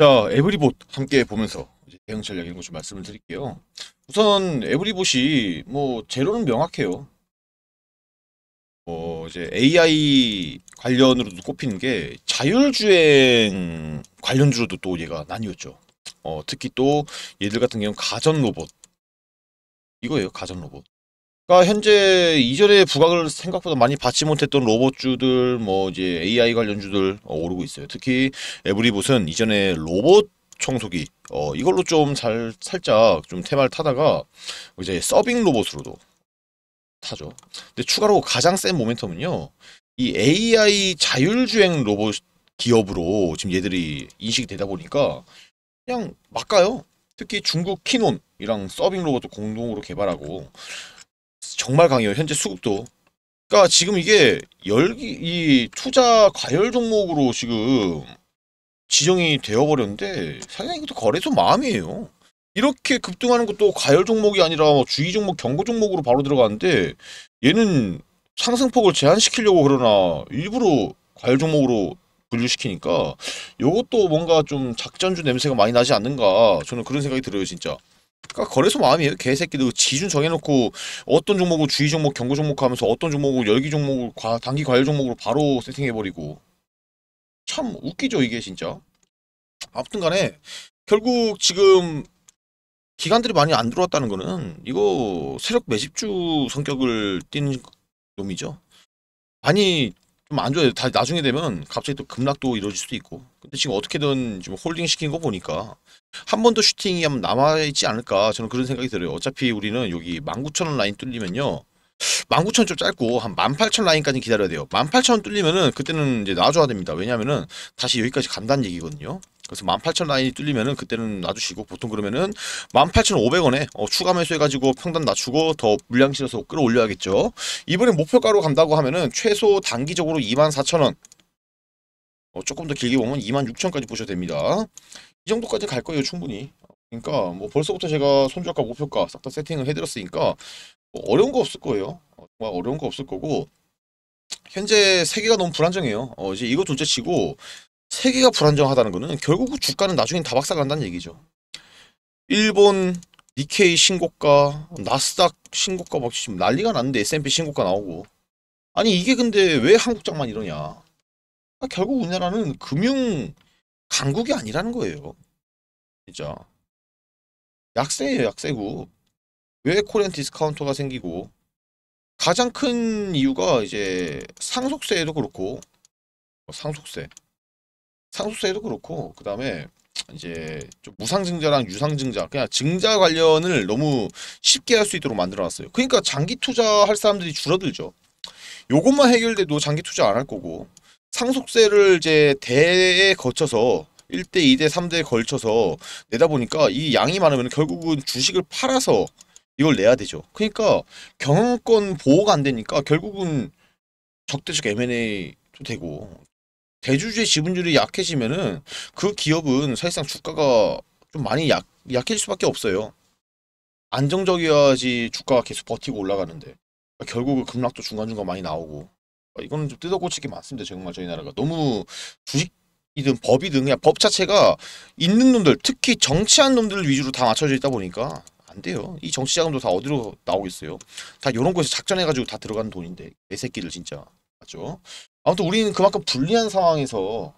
자, 에브리봇 함께 보면서 대응 전략 이런 거좀 말씀을 드릴게요. 우선 에브리봇이 뭐 제로는 명확해요. 뭐 이제 AI 관련으로도 꼽히는 게 자율주행 관련주로도 또 얘가 나뉘었죠. 어, 특히 또 얘들 같은 경우는 가전 로봇 이거예요, 가전 로봇. 그러니까 현재 이전에 부각을 생각보다 많이 받지 못했던 로봇주들, 뭐 이제 AI 관련주들 어, 오르고 있어요. 특히 에브리봇은 이전에 로봇 청소기 어, 이걸로 좀잘 살짝 좀 테마를 타다가 이제 서빙 로봇으로도 타죠. 근데 추가로 가장 센 모멘텀은요. 이 AI 자율주행 로봇 기업으로 지금 얘들이 인식이 되다 보니까 그냥 막 가요. 특히 중국 키논이랑 서빙 로봇도 공동으로 개발하고 정말 강해요. 현재 수급도. 그러니까 지금 이게 열기 이 투자 과열 종목으로 지금 지정이 되어버렸는데 사실 이것도 거래소 마음이에요. 이렇게 급등하는 것도 과열 종목이 아니라 뭐 주의 종목, 경고 종목으로 바로 들어가는데 얘는 상승폭을 제한시키려고 그러나 일부러 과열 종목으로 분류시키니까 이것도 뭔가 좀 작전주 냄새가 많이 나지 않는가 저는 그런 생각이 들어요 진짜. 그러니까 거래소 마음이에요. 개새끼도 지준 정해놓고 어떤 종목을 주의 종목, 경고 종목 하면서 어떤 종목을 열기 종목을 과, 단기 과열 종목으로 바로 세팅해버리고 참 웃기죠 이게 진짜. 아무튼 간에 결국 지금 기관들이 많이 안 들어왔다는 거는 이거 세력 매집주 성격을 띠는 놈이죠. 많이 좀안 좋아요. 다 나중에 되면 갑자기 또 급락도 이루어질 수도 있고 근데 지금 어떻게든 지금 홀딩 시킨 거 보니까 한 번 더 슈팅이 한번 남아있지 않을까 저는 그런 생각이 들어요. 어차피 우리는 여기 19,000원 라인 뚫리면요. 19,000원좀 짧고 한 18,000원 라인까지 기다려야 돼요. 18,000원 뚫리면은 그때는 이제 놔줘야 됩니다. 왜냐면은 다시 여기까지 간다는 얘기거든요. 그래서 18,000 라인이 뚫리면은 그때는 놔주시고 보통 그러면은 18,500원에 어, 추가 매수해가지고 평단 낮추고 더 물량 실어서 끌어올려야겠죠. 이번에 목표가로 간다고 하면은 최소 단기적으로 24,000원 어, 조금 더 길게 보면 26,000까지 보셔도 됩니다. 이 정도까지 갈 거예요 충분히. 그러니까 뭐 벌써부터 제가 손절가 목표가 싹 다 세팅을 해드렸으니까 뭐 어려운 거 없을 거예요. 어, 정말 어려운 거 없을 거고 현재 세계가 너무 불안정해요. 어, 이제 이거 둘째 치고 세계가 불안정하다는 거는 결국 주가는 나중에다박살간다는 얘기죠. 일본 니케이 신고가, 나스닥 신고가 막 지금 난리가 났는데 S&P 신고가 나오고 아니 이게 근데 왜 한국장만 이러냐 아, 결국 우리나라는 금융 강국이 아니라는 거예요. 진짜. 약세예요, 약세고. 왜 코렌 디스카운터가 생기고 가장 큰 이유가 이제 상속세도 에 그렇고 뭐 상속세 상속세도 에 그렇고 그 다음에 이제 좀 무상증자랑 유상증자 그냥 증자 관련을 너무 쉽게 할 수 있도록 만들어놨어요. 그러니까 장기 투자할 사람들이 줄어들죠. 요것만 해결돼도 장기 투자 안 할 거고 상속세를 이제 대에 거쳐서 1대, 2대, 3대에 걸쳐서 내다 보니까 이 양이 많으면 결국은 주식을 팔아서 이걸 내야 되죠. 그러니까 경영권 보호가 안 되니까 결국은 적대적 M&A도 되고 대주주의 지분율이 약해지면은 그 기업은 사실상 주가가 좀 많이 약, 약해질 수밖에 없어요. 안정적이어야지 주가가 계속 버티고 올라가는데 결국은 급락도 중간중간 많이 나오고 어, 이거는 좀 뜯어고치기 맞습니다 정말 저희 나라가 너무 주식이든 법이든 그냥 법 자체가 있는 놈들 특히 정치한 놈들 위주로 다 맞춰져 있다 보니까 안 돼요. 이 정치 자금도 다 어디로 나오겠어요. 다 이런 곳에서 작전해가지고 다들어간 돈인데 내 새끼들 진짜 맞죠? 아무튼 우리는 그만큼 불리한 상황에서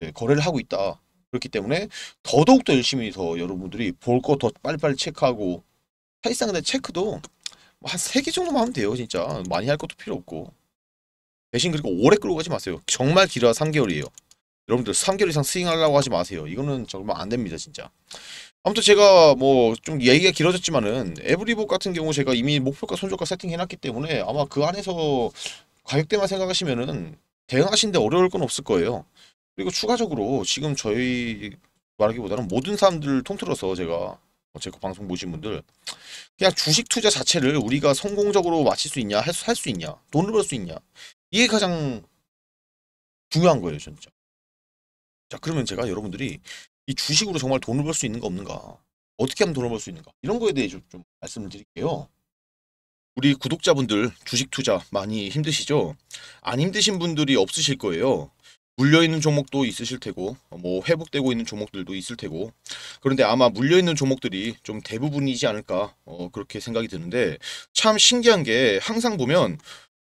네, 거래를 하고 있다. 그렇기 때문에 더더욱 더 열심히 더 여러분들이 볼 거 더 빨리빨리 체크하고 사실상 근데 체크도 뭐 한3개 정도만 하면 돼요 진짜 많이 할 것도 필요 없고 대신 그리고 오래 끌고 가지 마세요. 정말 길어야 3개월이에요. 여러분들 3개월 이상 스윙하려고 하지 마세요. 이거는 정말 안 됩니다, 진짜. 아무튼 제가 뭐 좀 얘기가 길어졌지만은 에브리복 같은 경우 제가 이미 목표가 손절가 세팅해놨기 때문에 아마 그 안에서 가격대만 생각하시면은 대응하신데 어려울 건 없을 거예요. 그리고 추가적으로 지금 저희 말하기보다는 모든 사람들 통틀어서 제가 어, 제 방송 보신 분들 그냥 주식 투자 자체를 우리가 성공적으로 마칠 수 있냐 할 수 있냐 돈을 벌 수 있냐 이게 가장 중요한 거예요, 진짜. 자, 그러면 제가 여러분들이 이 주식으로 정말 돈을 벌 수 있는가 없는가, 어떻게 하면 돈을 벌 수 있는가 이런 거에 대해 좀, 좀 말씀을 드릴게요. 우리 구독자분들 주식 투자 많이 힘드시죠? 안 힘드신 분들이 없으실 거예요. 물려있는 종목도 있으실 테고 뭐 회복되고 있는 종목들도 있을 테고 그런데 아마 물려있는 종목들이 좀 대부분이지 않을까 어, 그렇게 생각이 드는데 참 신기한 게 항상 보면